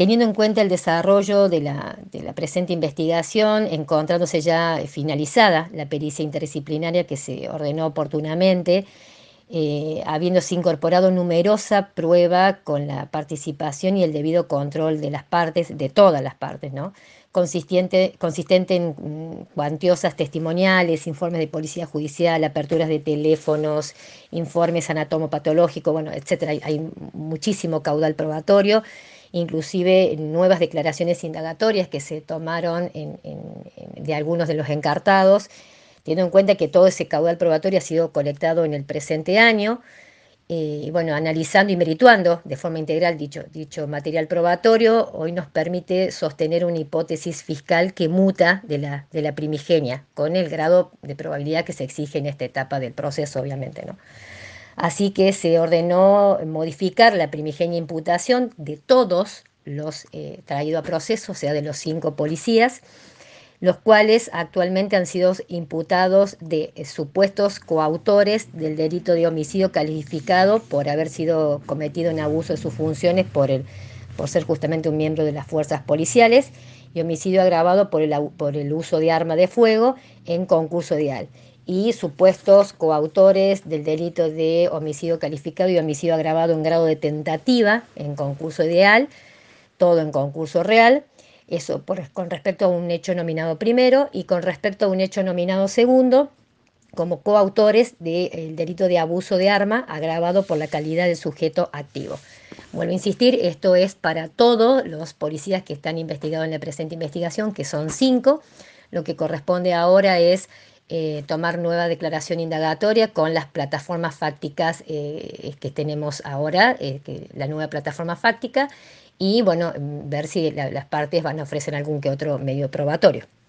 teniendo en cuenta el desarrollo de la, presente investigación, encontrándose ya eh, finalizada la pericia interdisciplinaria que se ordenó oportunamente, eh, habiéndose incorporado numerosa prueba con la participación y el debido control de las partes, de todas las partes, ¿no? consistente, en mm, cuantiosas testimoniales, informes de policía judicial, aperturas de teléfonos, informes anatomopatológicos, bueno, etc. hay muchísimo caudal probatorio inclusive nuevas declaraciones indagatorias que se tomaron de algunos de los encartados, teniendo en cuenta que todo ese caudal probatorio ha sido colectado en el presente año, eh, y bueno, analizando y merituando de forma integral dicho, dicho material probatorio, hoy nos permite sostener una hipótesis fiscal que muta de la, de la primigenia, con el grado de probabilidad que se exige en esta etapa del proceso, obviamente, ¿no? Así que se ordenó modificar la primigenia e imputación de todos los eh, traídos a proceso, o sea, de los cinco policías, los cuales actualmente han sido imputados de eh, supuestos coautores del delito de homicidio calificado por haber sido cometido en abuso de sus funciones por, el, por ser justamente un miembro de las fuerzas policiales y homicidio agravado por el, por el uso de arma de fuego en concurso ideal y supuestos coautores del delito de homicidio calificado y homicidio agravado en grado de tentativa en concurso ideal, todo en concurso real. Eso con respecto a un hecho nominado primero y con respecto a un hecho nominado segundo, como coautores del delito de abuso de arma agravado por la calidad del sujeto activo. Vuelvo a insistir, esto es para todos los policías que están investigados en la presente investigación, que son cinco. Lo que corresponde ahora es eh, tomar nueva declaración indagatoria con las plataformas fácticas eh, que tenemos ahora, eh, la nueva plataforma fáctica, y bueno, ver si las partes van a ofrecer algún que otro medio probatorio.